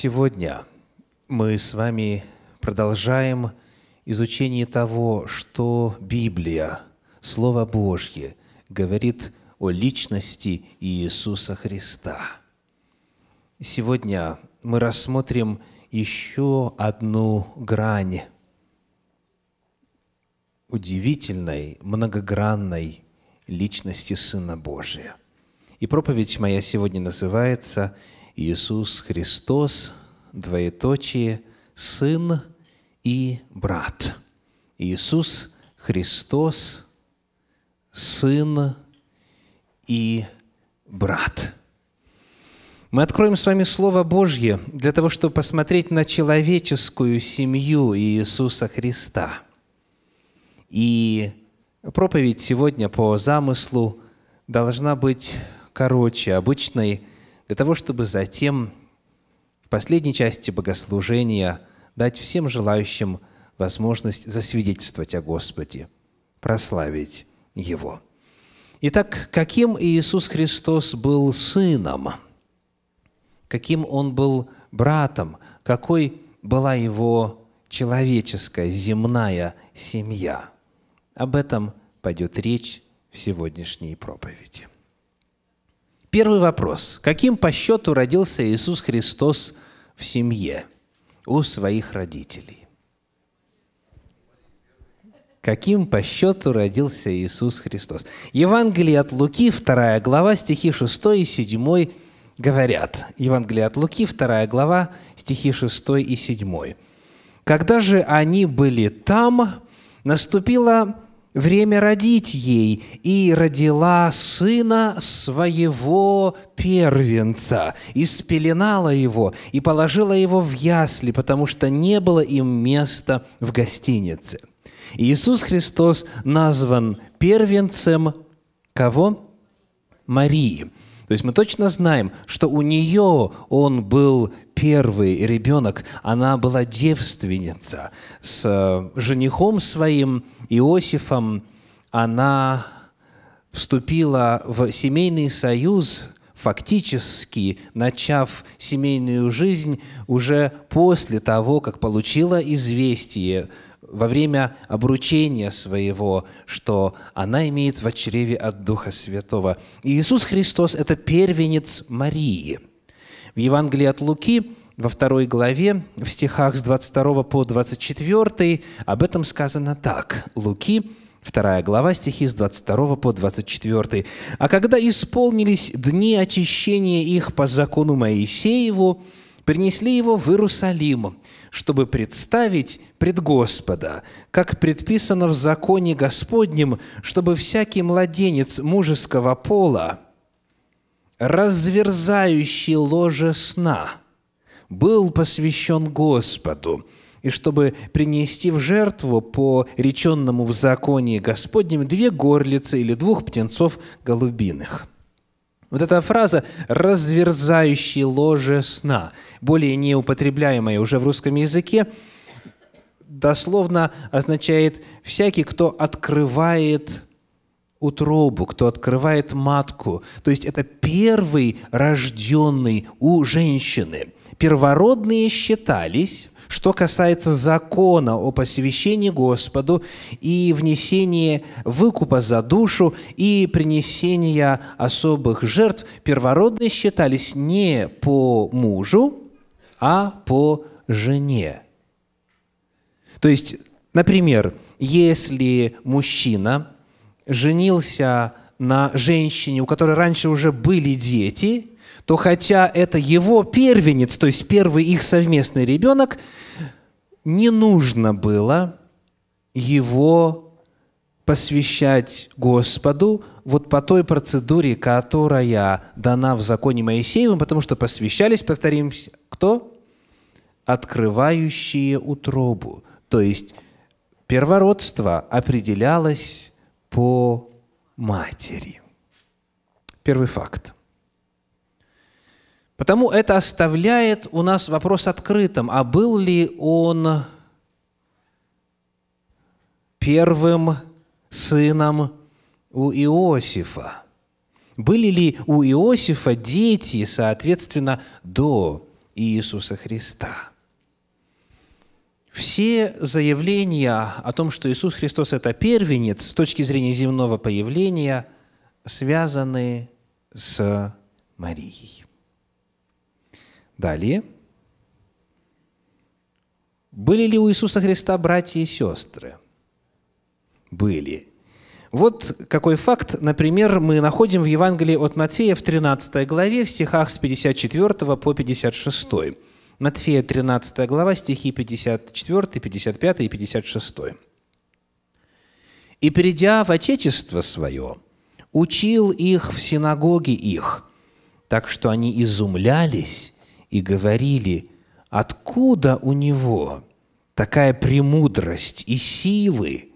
Сегодня мы с вами продолжаем изучение того, что Библия, Слово Божье, говорит о личности Иисуса Христа. Сегодня мы рассмотрим еще одну грань удивительной, многогранной личности Сына Божия. И проповедь моя сегодня называется Иисус Христос, двоеточие, Сын и Брат. Иисус Христос, Сын и Брат. Мы откроем с вами Слово Божье для того, чтобы посмотреть на человеческую семью Иисуса Христа. И проповедь сегодня по замыслу должна быть короче обычной для того, чтобы затем в последней части богослужения дать всем желающим возможность засвидетельствовать о Господе, прославить Его. Итак, каким Иисус Христос был сыном, каким Он был братом, какой была Его человеческая, земная семья. Об этом пойдет речь в сегодняшней проповеди. Первый вопрос. Каким по счету родился Иисус Христос в семье у своих родителей? Каким по счету родился Иисус Христос? Евангелие от Луки, 2 глава, стихи 6 и 7 говорят. Евангелие от Луки, 2 глава, стихи 6 и 7. «Когда же они были там, наступила время родить ей, и родила сына своего первенца, и спеленала его, и положила его в ясли, потому что не было им места в гостинице». Иисус Христос назван первенцем кого? Марии. То есть мы точно знаем, что у нее он был первый ребенок, она была девственница. С э, женихом своим Иосифом она вступила в семейный союз, фактически начав семейную жизнь уже после того, как получила известие во время обручения своего, что она имеет в чреве от Духа Святого. И Иисус Христос – это первенец Марии – в Евангелии от Луки во второй главе, в стихах с 22 по 24, об этом сказано так. Луки, вторая глава, стихи с 22 по 24. «А когда исполнились дни очищения их по закону Моисееву, принесли его в Иерусалим, чтобы представить пред Господа, как предписано в законе Господнем, чтобы всякий младенец мужеского пола – разверзающий ложе сна, был посвящен Господу, и чтобы принести в жертву по реченному в законе Господнем две горлицы или двух птенцов голубиных». Вот эта фраза «разверзающий ложе сна», более неупотребляемая уже в русском языке, дословно означает «всякий, кто открывает утробу, кто открывает матку. То есть это первый рожденный у женщины. Первородные считались, что касается закона о посвящении Господу и внесении выкупа за душу и принесения особых жертв, первородные считались не по мужу, а по жене. То есть, например, если мужчина – женился на женщине, у которой раньше уже были дети, то хотя это его первенец, то есть первый их совместный ребенок, не нужно было его посвящать Господу вот по той процедуре, которая дана в законе Моисеевым, потому что посвящались, повторим, кто? Открывающие утробу. То есть первородство определялось по матери. Первый факт. Потому это оставляет у нас вопрос открытым, а был ли он первым сыном у Иосифа? Были ли у Иосифа дети, соответственно, до Иисуса Христа? Все заявления о том, что Иисус Христос – это первенец с точки зрения земного появления, связаны с Марией. Далее. Были ли у Иисуса Христа братья и сестры? Были. Вот какой факт, например, мы находим в Евангелии от Матфея в 13 главе, в стихах с 54 по 56. Матфея 13 глава, стихи 54, 55 и 56. «И перейдя в Отечество свое, учил их в синагоге их, так что они изумлялись и говорили, откуда у него такая премудрость и силы?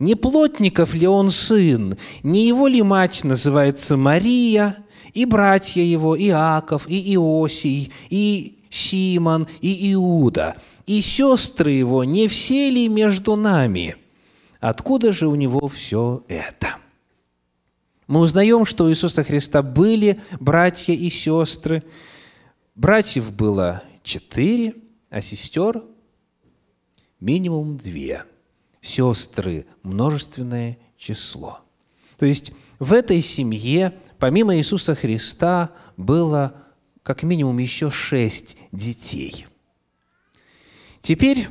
Не плотников ли он сын? Не его ли мать называется Мария?» и братья его, и Иаков, и Иосий, и Симон и Иуда, и сестры его, не все ли между нами? Откуда же у него все это?» Мы узнаем, что у Иисуса Христа были братья и сестры. Братьев было четыре, а сестер минимум две. Сестры – множественное число. То есть в этой семье, помимо Иисуса Христа, было как минимум еще шесть детей. Теперь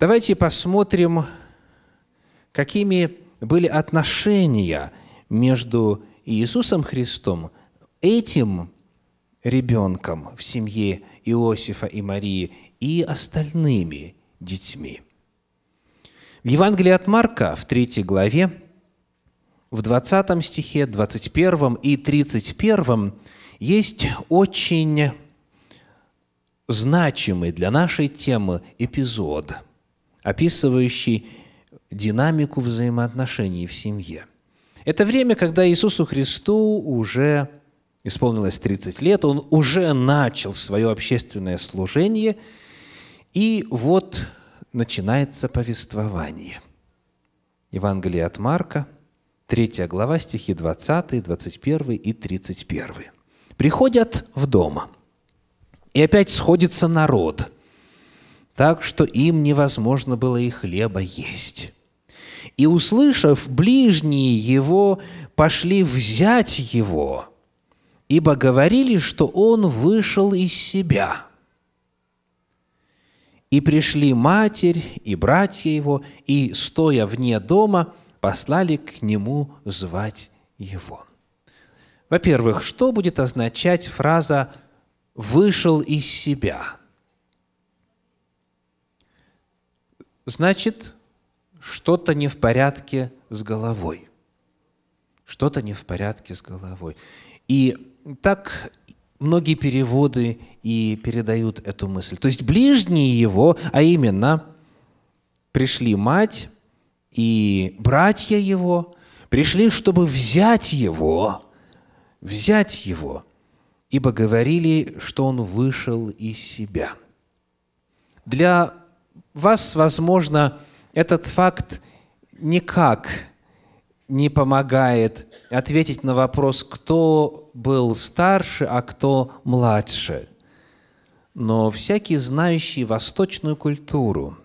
давайте посмотрим, какими были отношения между Иисусом Христом, этим ребенком в семье Иосифа и Марии и остальными детьми. В Евангелии от Марка в 3 главе, в 20 стихе, 21 и 31 есть очень значимый для нашей темы эпизод, описывающий динамику взаимоотношений в семье. Это время, когда Иисусу Христу уже исполнилось 30 лет, он уже начал свое общественное служение, и вот начинается повествование. Евангелие от Марка, 3 глава, стихи 20, 21 и 31. Приходят в дом, и опять сходится народ, так что им невозможно было и хлеба есть. И, услышав, ближние его пошли взять его, ибо говорили, что он вышел из себя. И пришли матерь и братья его, и, стоя вне дома, послали к нему звать его. Во-первых, что будет означать фраза «вышел из себя»? Значит, что-то не в порядке с головой. Что-то не в порядке с головой. И так многие переводы и передают эту мысль. То есть ближние его, а именно пришли мать и братья его, пришли, чтобы взять его, взять его, ибо говорили, что он вышел из себя. Для вас, возможно, этот факт никак не помогает ответить на вопрос, кто был старше, а кто младше. Но всякий, знающий восточную культуру,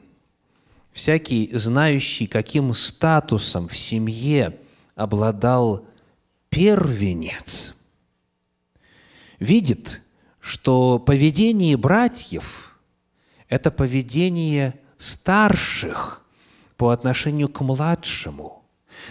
всякий, знающий, каким статусом в семье обладал первенец, видит, что поведение братьев – это поведение старших по отношению к младшему.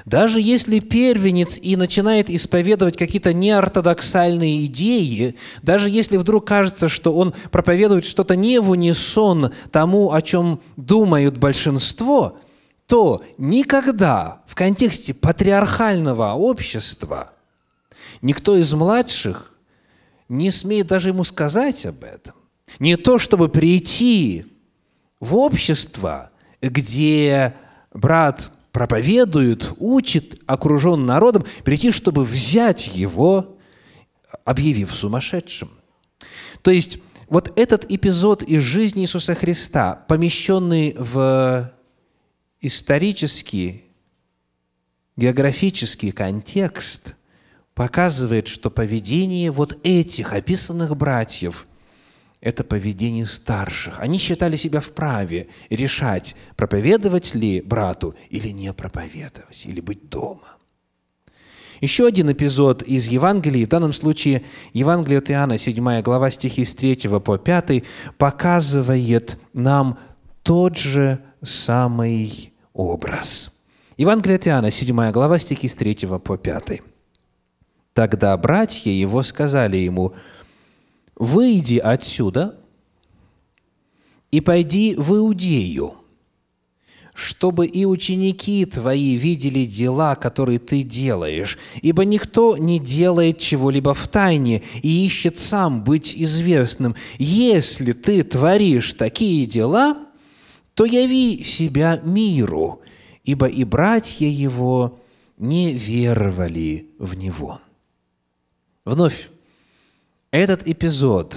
Даже если первенец и начинает исповедовать какие-то неортодоксальные идеи, даже если вдруг кажется, что он проповедует что-то не в унисон тому, о чем думают большинство – то никогда в контексте патриархального общества никто из младших не смеет даже ему сказать об этом. Не то, чтобы прийти в общество, где брат проповедует, учит, окружен народом, прийти, чтобы взять его, объявив сумасшедшим. То есть вот этот эпизод из жизни Иисуса Христа, помещенный в исторический, географический контекст показывает, что поведение вот этих описанных братьев – это поведение старших. Они считали себя вправе решать, проповедовать ли брату или не проповедовать, или быть дома. Еще один эпизод из Евангелия, в данном случае Евангелие от Иоанна, 7 глава, стихи с 3 по 5, показывает нам тот же самый образ. Евангелие от Иоанна, 7 глава, стихи с 3 по 5. «Тогда братья его сказали ему, «Выйди отсюда и пойди в Иудею, чтобы и ученики твои видели дела, которые ты делаешь, ибо никто не делает чего-либо в тайне и ищет сам быть известным. Если ты творишь такие дела, то яви себя миру, ибо и братья его не веровали в него». Вновь, этот эпизод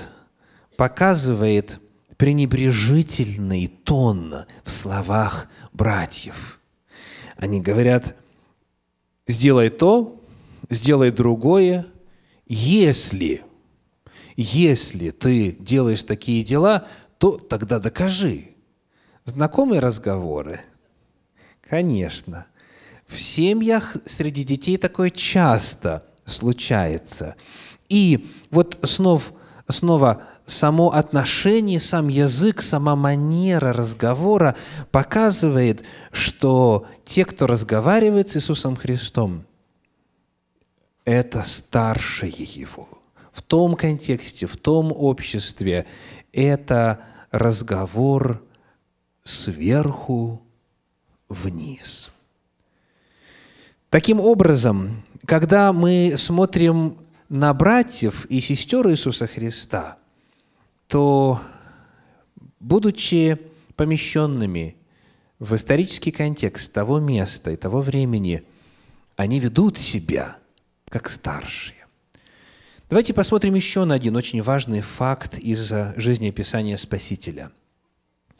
показывает пренебрежительный тон в словах братьев. Они говорят, сделай то, сделай другое, если, если ты делаешь такие дела, то тогда докажи. Знакомые разговоры? Конечно. В семьях среди детей такое часто случается. И вот снова, снова само отношение, сам язык, сама манера разговора показывает, что те, кто разговаривает с Иисусом Христом, это старшие Его. В том контексте, в том обществе это разговор сверху вниз. Таким образом, когда мы смотрим на братьев и сестер Иисуса Христа, то, будучи помещенными в исторический контекст того места и того времени, они ведут себя как старшие. Давайте посмотрим еще на один очень важный факт из жизни Писания Спасителя –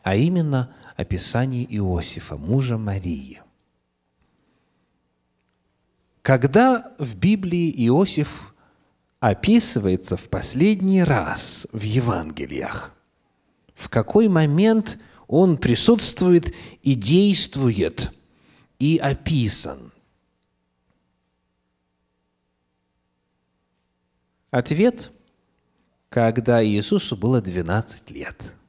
а именно описание Иосифа, мужа Марии. Когда в Библии Иосиф описывается в последний раз в Евангелиях, в какой момент он присутствует и действует, и описан. Ответ – когда Иисусу было 12 лет –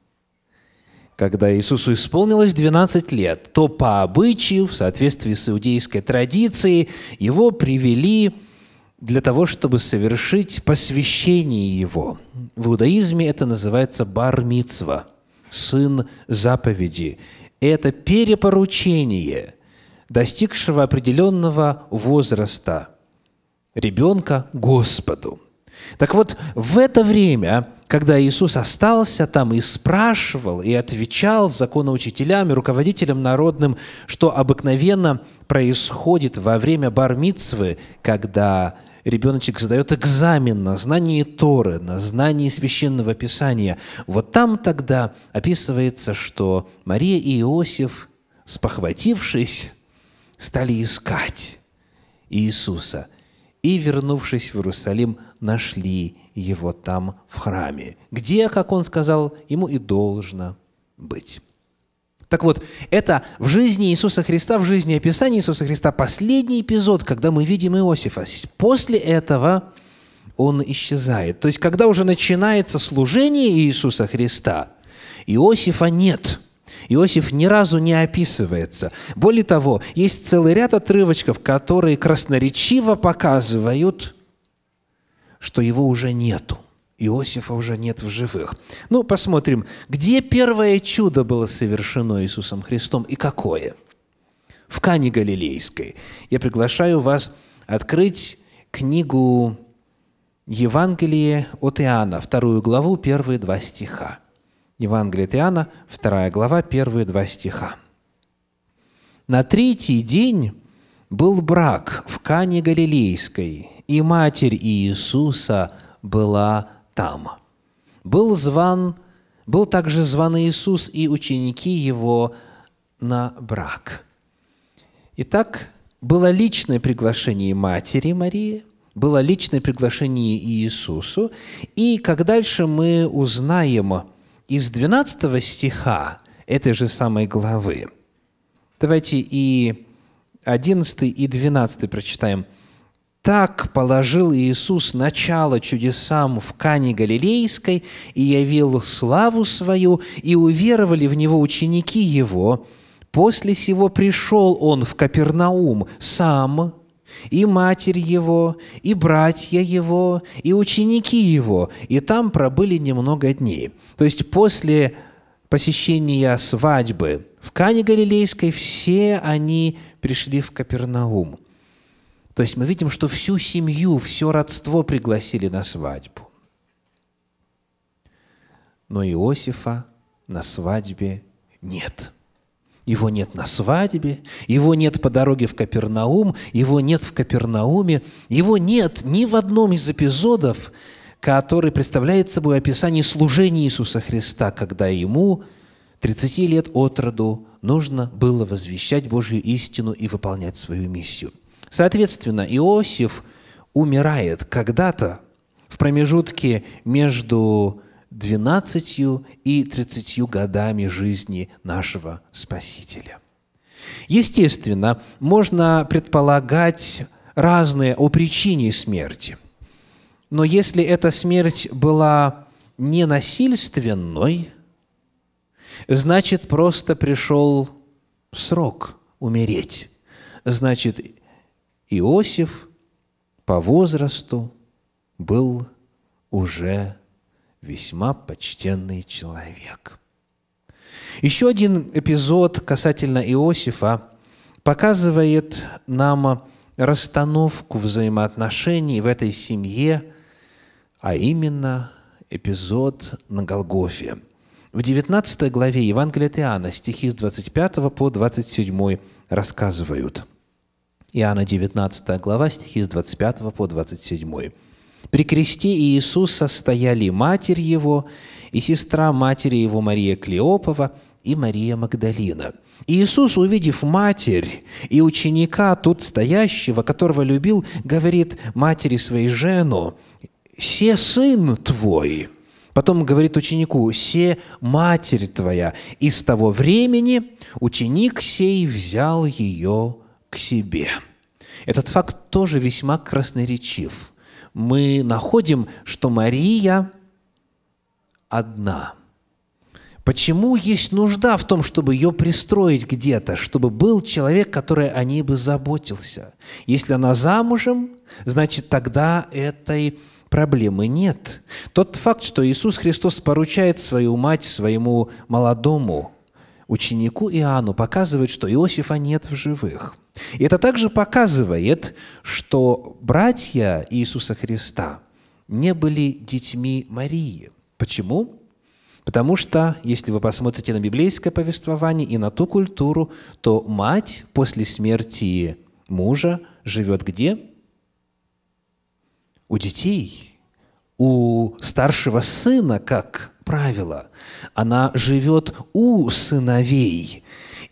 когда Иисусу исполнилось 12 лет, то по обычаю, в соответствии с иудейской традицией, его привели для того, чтобы совершить посвящение его. В иудаизме это называется бар-мицва, сын заповеди. Это перепоручение достигшего определенного возраста ребенка Господу. Так вот, в это время, когда Иисус остался там и спрашивал, и отвечал законоучителям и руководителям народным, что обыкновенно происходит во время бармитсвы, когда ребеночек задает экзамен на знание Торы, на знание Священного Писания. Вот там тогда описывается, что Мария и Иосиф, спохватившись, стали искать Иисуса и, вернувшись в Иерусалим, нашли его там в храме, где, как он сказал, ему и должно быть. Так вот, это в жизни Иисуса Христа, в жизни описания Иисуса Христа последний эпизод, когда мы видим Иосифа. После этого он исчезает. То есть, когда уже начинается служение Иисуса Христа, Иосифа нет – Иосиф ни разу не описывается. Более того, есть целый ряд отрывочков, которые красноречиво показывают что его уже нету. Иосифа уже нет в живых. Ну, посмотрим, где первое чудо было совершено Иисусом Христом и какое? В Кане Галилейской. Я приглашаю вас открыть книгу Евангелие от Иоанна, вторую главу, первые два стиха. Евангелие от Иоанна, вторая глава, первые два стиха. «На третий день был брак в Кане Галилейской, и матерь Иисуса была там. Был зван, был также зван Иисус и ученики его на брак. Итак, было личное приглашение матери Марии, было личное приглашение Иисусу. И как дальше мы узнаем из 12 стиха этой же самой главы. Давайте и 11 и 12 прочитаем – так положил Иисус начало чудесам в Кане Галилейской и явил славу свою, и уверовали в него ученики его. После сего пришел он в Капернаум сам, и матерь его, и братья его, и ученики его, и там пробыли немного дней. То есть после посещения свадьбы в Кане Галилейской все они пришли в Капернаум. То есть мы видим, что всю семью, все родство пригласили на свадьбу. Но Иосифа на свадьбе нет. Его нет на свадьбе, его нет по дороге в Капернаум, его нет в Капернауме, его нет ни в одном из эпизодов, который представляет собой описание служения Иисуса Христа, когда ему 30 лет от роду нужно было возвещать Божью истину и выполнять свою миссию. Соответственно, Иосиф умирает когда-то в промежутке между 12 и 30 годами жизни нашего Спасителя. Естественно, можно предполагать разные о причине смерти. Но если эта смерть была не насильственной, значит, просто пришел срок умереть. Значит, Иосиф по возрасту был уже весьма почтенный человек. Еще один эпизод касательно Иосифа показывает нам расстановку взаимоотношений в этой семье, а именно эпизод на Голгофе. В 19 главе Евангелия от Иоанна, стихи с 25 по 27 рассказывают – Иоанна 19 глава, стихи с 25 по 27. При кресте Иисуса стояли матерь его и сестра матери его Мария Клеопова и Мария Магдалина. Иисус, увидев матерь и ученика тут стоящего, которого любил, говорит матери своей жену, «Се сын твой». Потом говорит ученику, «Се матерь твоя». И с того времени ученик сей взял ее к себе. Этот факт тоже весьма красноречив. Мы находим, что Мария одна. Почему есть нужда в том, чтобы ее пристроить где-то, чтобы был человек, который о ней бы заботился? Если она замужем, значит, тогда этой проблемы нет. Тот факт, что Иисус Христос поручает свою мать своему молодому ученику Иоанну, показывает, что Иосифа нет в живых – и это также показывает, что братья Иисуса Христа не были детьми Марии. Почему? Потому что, если вы посмотрите на библейское повествование и на ту культуру, то мать после смерти мужа живет где? У детей, у старшего сына, как правило. Она живет у сыновей,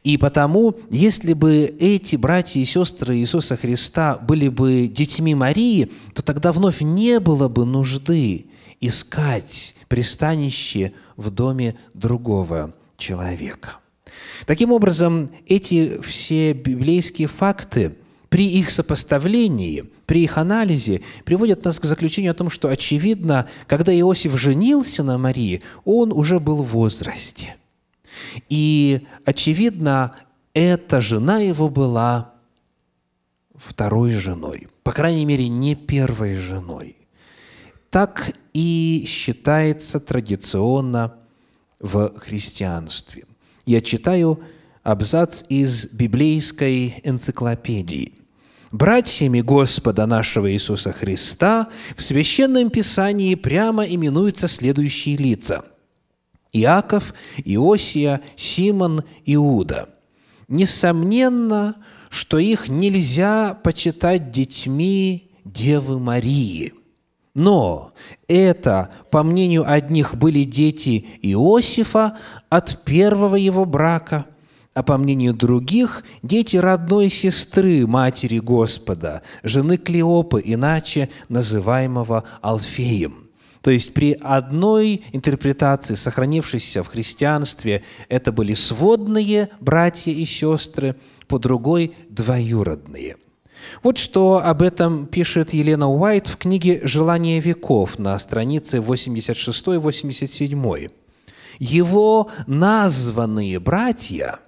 и потому, если бы эти братья и сестры Иисуса Христа были бы детьми Марии, то тогда вновь не было бы нужды искать пристанище в доме другого человека. Таким образом, эти все библейские факты при их сопоставлении, при их анализе приводят нас к заключению о том, что, очевидно, когда Иосиф женился на Марии, он уже был в возрасте – и, очевидно, эта жена его была второй женой, по крайней мере, не первой женой. Так и считается традиционно в христианстве. Я читаю абзац из библейской энциклопедии. Братьями Господа нашего Иисуса Христа в Священном Писании прямо именуются следующие лица – Иаков, Иосия, Симон, Иуда. Несомненно, что их нельзя почитать детьми Девы Марии. Но это, по мнению одних, были дети Иосифа от первого его брака, а по мнению других, дети родной сестры матери Господа, жены Клеопы, иначе называемого Алфеем. То есть при одной интерпретации, сохранившейся в христианстве, это были сводные братья и сестры, по другой – двоюродные. Вот что об этом пишет Елена Уайт в книге «Желание веков» на странице 86-87. Его названные братья,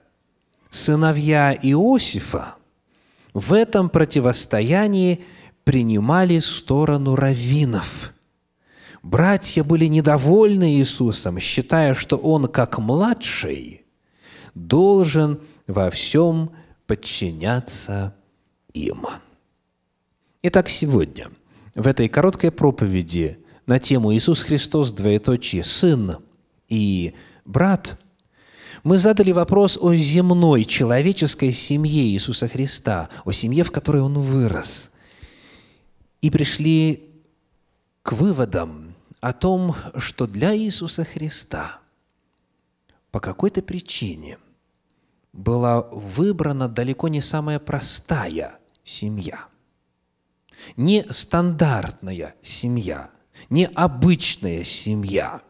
сыновья Иосифа, в этом противостоянии принимали сторону раввинов – Братья были недовольны Иисусом, считая, что Он, как младший, должен во всем подчиняться им. Итак, сегодня в этой короткой проповеди на тему «Иисус Христос, двоеточие, Сын и брат» мы задали вопрос о земной человеческой семье Иисуса Христа, о семье, в которой Он вырос, и пришли к выводам, о том, что для Иисуса Христа по какой-то причине была выбрана далеко не самая простая семья, не стандартная семья, не обычная семья.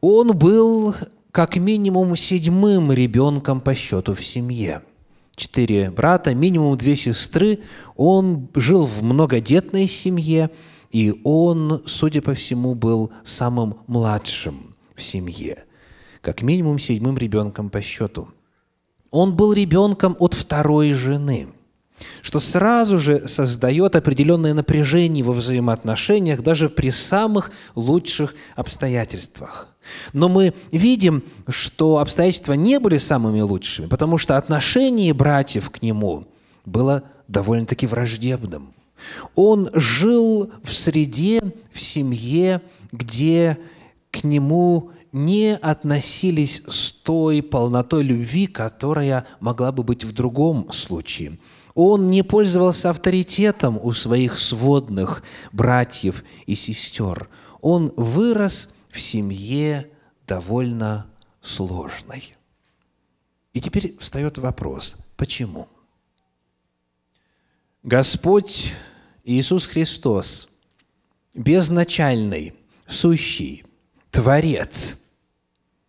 Он был как минимум седьмым ребенком по счету в семье – четыре брата, минимум две сестры. Он жил в многодетной семье, и он, судя по всему, был самым младшим в семье, как минимум седьмым ребенком по счету. Он был ребенком от второй жены – что сразу же создает определенное напряжение во взаимоотношениях даже при самых лучших обстоятельствах. Но мы видим, что обстоятельства не были самыми лучшими, потому что отношение братьев к нему было довольно-таки враждебным. Он жил в среде, в семье, где к нему не относились с той полнотой любви, которая могла бы быть в другом случае. Он не пользовался авторитетом у своих сводных братьев и сестер. Он вырос в семье довольно сложной. И теперь встает вопрос, почему? Господь Иисус Христос, безначальный, сущий, Творец,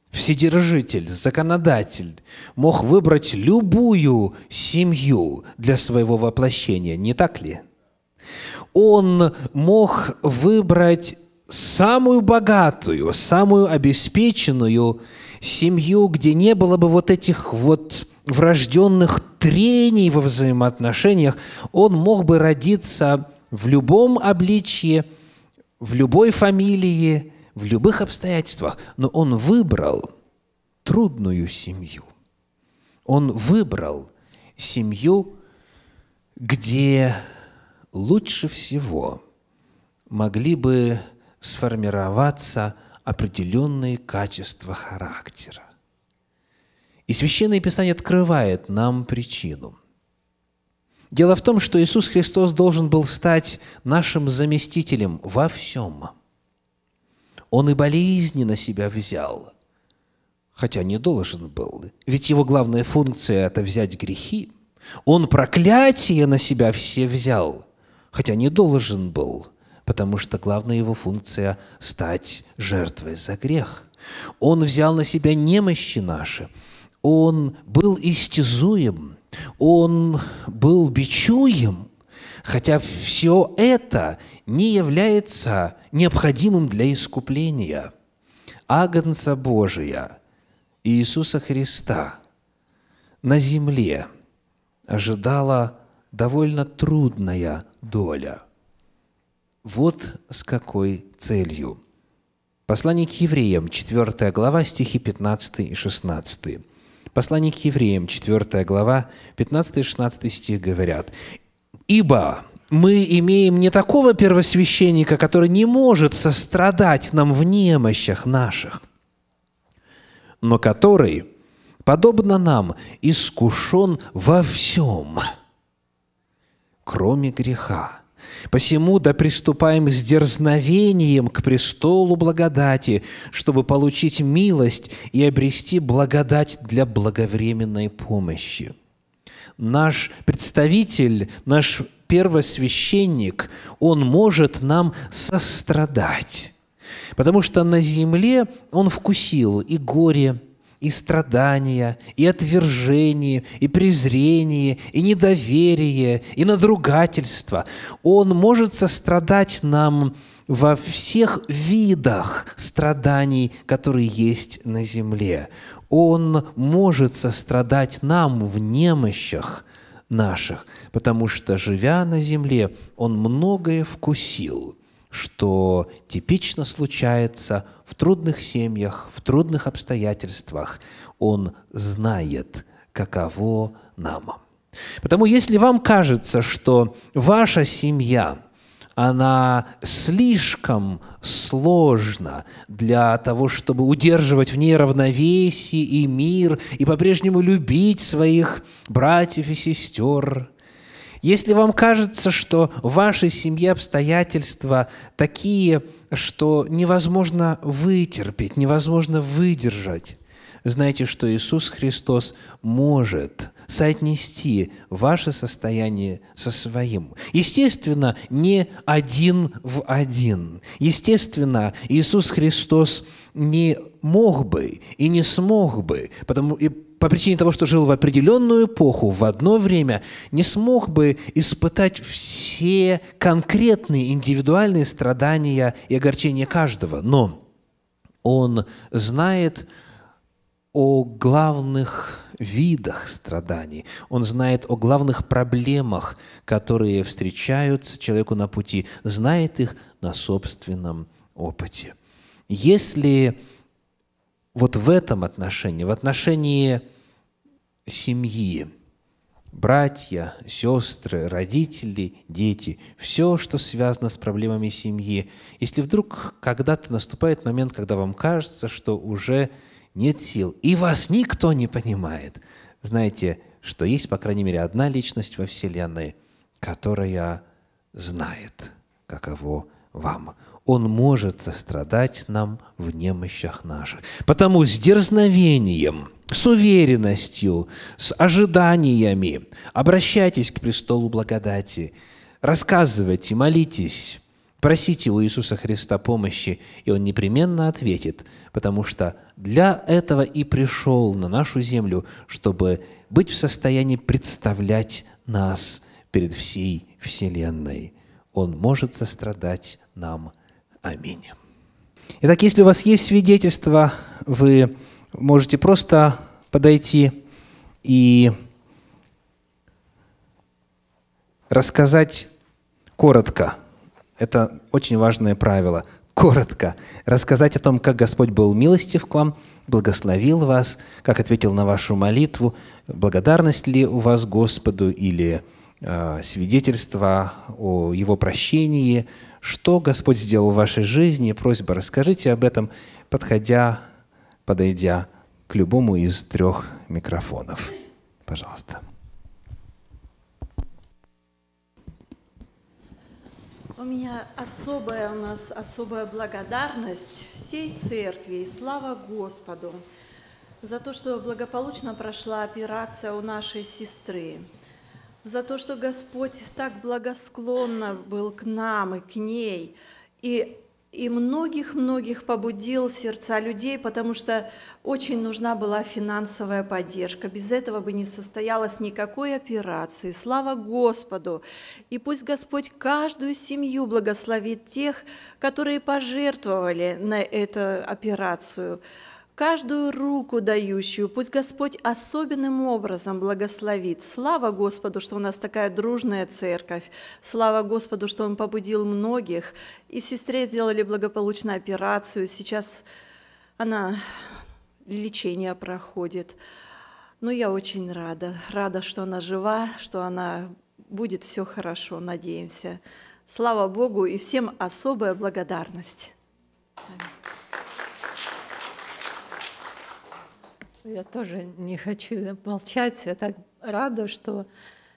Вседержитель, Законодатель, мог выбрать любую семью для своего воплощения, не так ли? Он мог выбрать самую богатую, самую обеспеченную семью, где не было бы вот этих вот врожденных трений во взаимоотношениях, он мог бы родиться в любом обличье, в любой фамилии, в любых обстоятельствах, но он выбрал трудную семью. Он выбрал семью, где лучше всего могли бы сформироваться определенные качества характера. И Священное Писание открывает нам причину. Дело в том, что Иисус Христос должен был стать нашим заместителем во всем. Он и болезни на себя взял, хотя не должен был. Ведь его главная функция – это взять грехи. Он проклятие на себя все взял, хотя не должен был, потому что главная его функция – стать жертвой за грех. Он взял на себя немощи наши – он был истязуем, он был бичуем, хотя все это не является необходимым для искупления. Агнца Божия, Иисуса Христа, на земле ожидала довольно трудная доля. Вот с какой целью. Послание к евреям, 4 глава, стихи 15 и 16. Послание к евреям, 4 глава, 15-16 стих говорят. «Ибо мы имеем не такого первосвященника, который не может сострадать нам в немощах наших, но который, подобно нам, искушен во всем, кроме греха». Посему да приступаем с дерзновением к престолу благодати, чтобы получить милость и обрести благодать для благовременной помощи. Наш представитель, наш первосвященник, он может нам сострадать, потому что на земле он вкусил и горе, и страдания, и отвержение, и презрение, и недоверие, и надругательство. Он может сострадать нам во всех видах страданий, которые есть на земле. Он может сострадать нам в немощах наших, потому что, живя на земле, Он многое вкусил – что типично случается в трудных семьях, в трудных обстоятельствах. Он знает, каково нам. Потому если вам кажется, что ваша семья, она слишком сложна для того, чтобы удерживать в ней равновесие и мир, и по-прежнему любить своих братьев и сестер – если вам кажется, что в вашей семье обстоятельства такие, что невозможно вытерпеть, невозможно выдержать, знайте, что Иисус Христос может соотнести ваше состояние со своим. Естественно, не один в один. Естественно, Иисус Христос не мог бы и не смог бы, потому, и по причине того, что жил в определенную эпоху, в одно время, не смог бы испытать все конкретные индивидуальные страдания и огорчения каждого. Но он знает о главных видах страданий, он знает о главных проблемах, которые встречаются человеку на пути, знает их на собственном опыте. Если вот в этом отношении, в отношении семьи, братья, сестры, родители, дети, все, что связано с проблемами семьи, если вдруг когда-то наступает момент, когда вам кажется, что уже нет сил, и вас никто не понимает, знаете, что есть, по крайней мере, одна личность во Вселенной, которая знает, каково вам. Он может сострадать нам в немощах наших. Потому с дерзновением, с уверенностью, с ожиданиями обращайтесь к престолу благодати, рассказывайте, молитесь, просите у Иисуса Христа помощи, и Он непременно ответит, потому что для этого и пришел на нашу землю, чтобы быть в состоянии представлять нас перед всей Вселенной. Он может сострадать нам Аминь. Итак, если у вас есть свидетельство, вы можете просто подойти и рассказать коротко. Это очень важное правило. Коротко рассказать о том, как Господь был милостив к вам, благословил вас, как ответил на вашу молитву, благодарность ли у вас Господу или Э, свидетельства о Его прощении, что Господь сделал в вашей жизни, просьба, расскажите об этом, подходя, подойдя к любому из трех микрофонов. Пожалуйста. У меня особая у нас особая благодарность всей церкви и слава Господу за то, что благополучно прошла операция у нашей сестры за то, что Господь так благосклонно был к нам и к ней. И и многих-многих побудил сердца людей, потому что очень нужна была финансовая поддержка. Без этого бы не состоялось никакой операции. Слава Господу! И пусть Господь каждую семью благословит тех, которые пожертвовали на эту операцию каждую руку дающую, пусть Господь особенным образом благословит. Слава Господу, что у нас такая дружная церковь. Слава Господу, что Он побудил многих. И сестре сделали благополучную операцию. Сейчас она лечение проходит. Но я очень рада. Рада, что она жива, что она будет все хорошо, надеемся. Слава Богу и всем особая благодарность. Аминь. я тоже не хочу молчать. Я так рада, что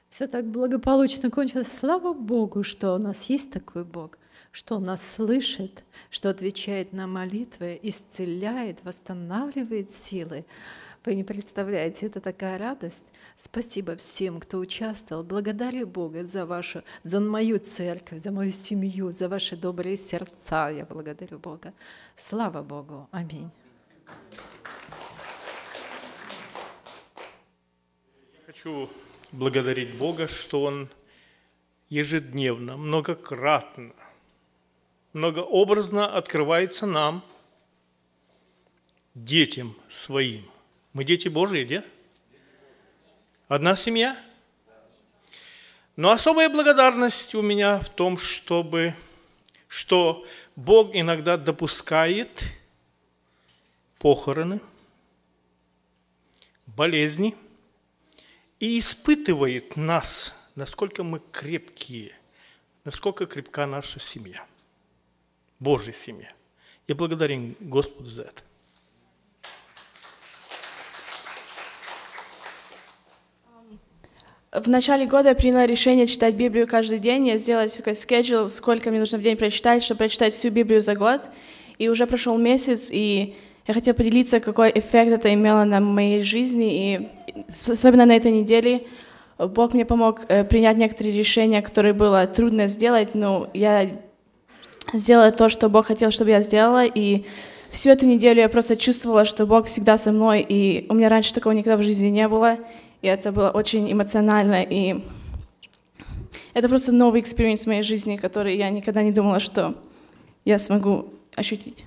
все так благополучно кончилось. Слава Богу, что у нас есть такой Бог, что он нас слышит, что отвечает на молитвы, исцеляет, восстанавливает силы. Вы не представляете, это такая радость. Спасибо всем, кто участвовал. Благодарю Бога за вашу, за мою церковь, за мою семью, за ваши добрые сердца. Я благодарю Бога. Слава Богу. Аминь. хочу благодарить Бога, что Он ежедневно, многократно, многообразно открывается нам, детям своим. Мы дети Божьи, да? Одна семья? Но особая благодарность у меня в том, чтобы, что Бог иногда допускает похороны, болезни – и испытывает нас, насколько мы крепкие, насколько крепка наша семья, Божья семья. Я благодарен Господу за это. В начале года я приняла решение читать Библию каждый день. Я сделала такой скеджил, сколько мне нужно в день прочитать, чтобы прочитать всю Библию за год. И уже прошел месяц, и я хотела поделиться, какой эффект это имело на моей жизни. И особенно на этой неделе, Бог мне помог э, принять некоторые решения, которые было трудно сделать, но я сделала то, что Бог хотел, чтобы я сделала, и всю эту неделю я просто чувствовала, что Бог всегда со мной, и у меня раньше такого никогда в жизни не было, и это было очень эмоционально, и это просто новый экспириенс в моей жизни, который я никогда не думала, что я смогу ощутить.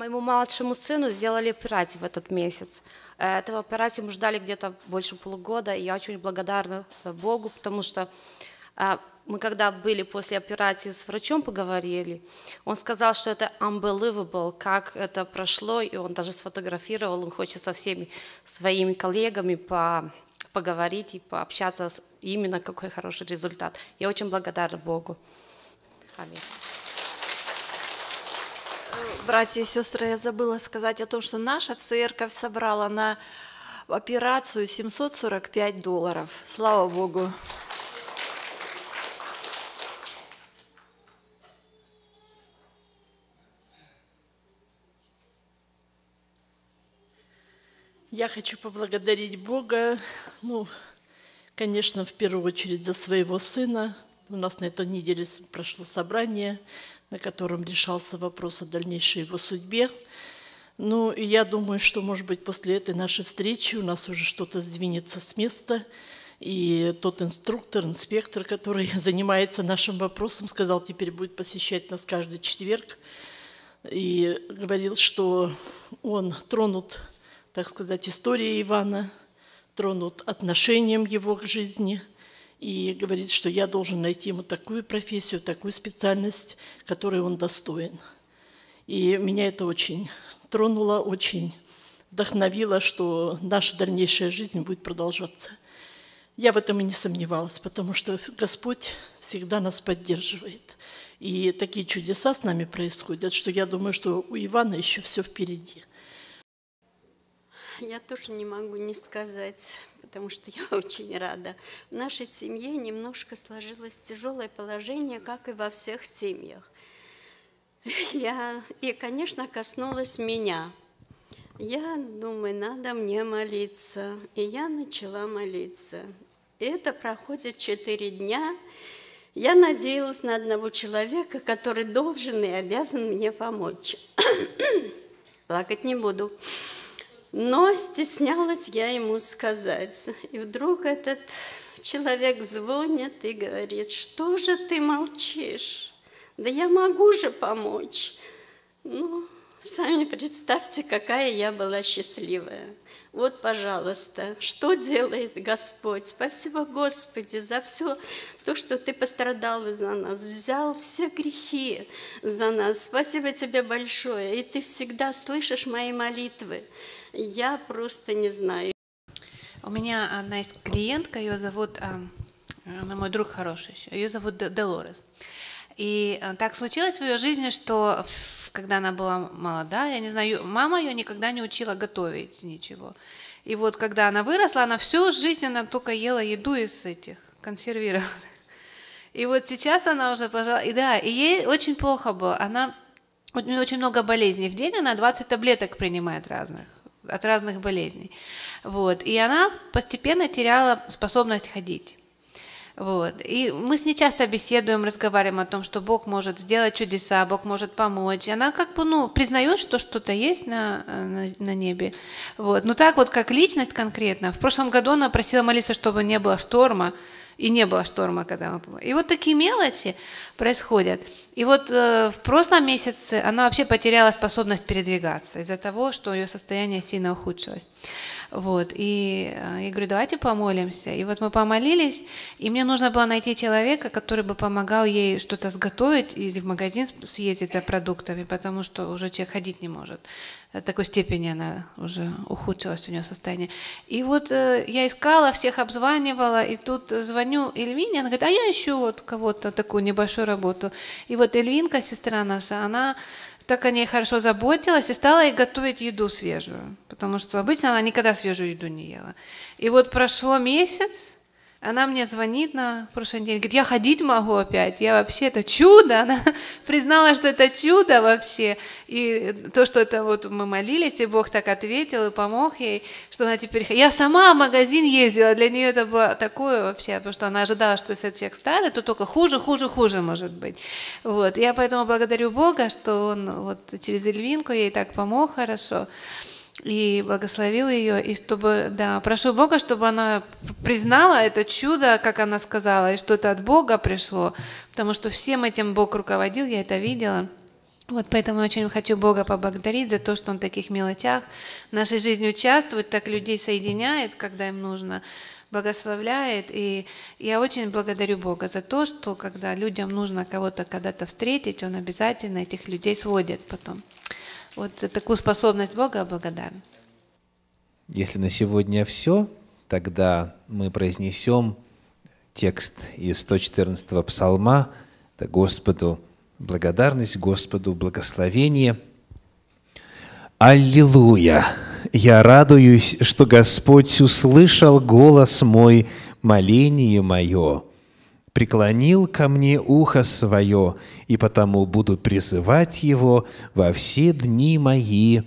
Моему младшему сыну сделали операцию в этот месяц. Э, этого операцию мы ждали где-то больше полугода, и я очень благодарна э, Богу, потому что э, мы когда были после операции с врачом поговорили, он сказал, что это unbelievable, как это прошло, и он даже сфотографировал, он хочет со всеми своими коллегами по поговорить и пообщаться, именно какой хороший результат. Я очень благодарна Богу. Аминь братья и сестры, я забыла сказать о том, что наша церковь собрала на операцию 745 долларов. Слава Богу! Я хочу поблагодарить Бога, ну, конечно, в первую очередь за своего сына, у нас на этой неделе прошло собрание, на котором решался вопрос о дальнейшей его судьбе. Ну, и я думаю, что, может быть, после этой нашей встречи у нас уже что-то сдвинется с места, и тот инструктор, инспектор, который занимается нашим вопросом, сказал, теперь будет посещать нас каждый четверг, и говорил, что он тронут, так сказать, историей Ивана, тронут отношением его к жизни – и говорит, что я должен найти ему такую профессию, такую специальность, которой он достоин. И меня это очень тронуло, очень вдохновило, что наша дальнейшая жизнь будет продолжаться. Я в этом и не сомневалась, потому что Господь всегда нас поддерживает. И такие чудеса с нами происходят, что я думаю, что у Ивана еще все впереди. Я тоже не могу не сказать потому что я очень рада. В нашей семье немножко сложилось тяжелое положение, как и во всех семьях. Я, и, конечно, коснулась меня. Я думаю, надо мне молиться. И я начала молиться. И это проходит четыре дня. Я надеялась на одного человека, который должен и обязан мне помочь. Плакать не буду. Но стеснялась я ему сказать. И вдруг этот человек звонит и говорит, что же ты молчишь? Да я могу же помочь. Ну, сами представьте, какая я была счастливая. Вот, пожалуйста, что делает Господь? Спасибо, Господи, за все то, что Ты пострадал за нас, взял все грехи за нас. Спасибо Тебе большое, и Ты всегда слышишь мои молитвы я просто не знаю. У меня одна из клиентка, ее зовут, а, она мой друг хороший еще, ее зовут Делорес. И а, так случилось в ее жизни, что когда она была молода, я не знаю, мама ее никогда не учила готовить ничего. И вот когда она выросла, она всю жизнь она только ела еду из этих консервированных. И вот сейчас она уже, пожалуй, и да, и ей очень плохо было. Она у нее очень много болезней в день, она 20 таблеток принимает разных от разных болезней. Вот. И она постепенно теряла способность ходить. Вот. И мы с ней часто беседуем, разговариваем о том, что Бог может сделать чудеса, Бог может помочь. И она как бы ну, признает, что что-то есть на, на, на небе. Вот. Но так вот, как личность конкретно, в прошлом году она просила молиться, чтобы не было шторма, и не было шторма, когда мы помогли. И вот такие мелочи происходят. И вот э, в прошлом месяце она вообще потеряла способность передвигаться из-за того, что ее состояние сильно ухудшилось. Вот. И э, я говорю, давайте помолимся. И вот мы помолились, и мне нужно было найти человека, который бы помогал ей что-то сготовить или в магазин съездить за продуктами, потому что уже человек ходить не может. До э, такой степени она уже ухудшилась у нее состояние. И вот э, я искала, всех обзванивала, и тут звоню Эльвине, она говорит, а я ищу вот кого-то такую небольшую работу. И вот Эльвинка, сестра наша, она так о ней хорошо заботилась и стала ей готовить еду свежую, потому что обычно она никогда свежую еду не ела. И вот прошло месяц, она мне звонит на прошлый день, говорит, я ходить могу опять, я вообще, это чудо, она признала, что это чудо вообще, и то, что это вот мы молились, и Бог так ответил и помог ей, что она теперь, я сама в магазин ездила, для нее это было такое вообще, потому что она ожидала, что если человек старый, то только хуже, хуже, хуже может быть, вот, я поэтому благодарю Бога, что Он вот через Эльвинку ей так помог хорошо, и благословил ее, и чтобы, да, прошу Бога, чтобы она признала это чудо, как она сказала, и что это от Бога пришло, потому что всем этим Бог руководил, я это видела. Вот поэтому я очень хочу Бога поблагодарить за то, что Он в таких мелочах в нашей жизни участвует, так людей соединяет, когда им нужно, благословляет. И я очень благодарю Бога за то, что когда людям нужно кого-то когда-то встретить, Он обязательно этих людей сводит потом вот за такую способность Бога благодарна. Если на сегодня все, тогда мы произнесем текст из 114 псалма это Господу благодарность, Господу благословение. Аллилуйя! Я радуюсь, что Господь услышал голос мой, моление мое преклонил ко мне ухо свое, и потому буду призывать его во все дни мои.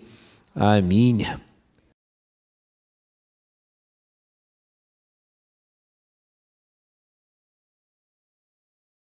Аминь.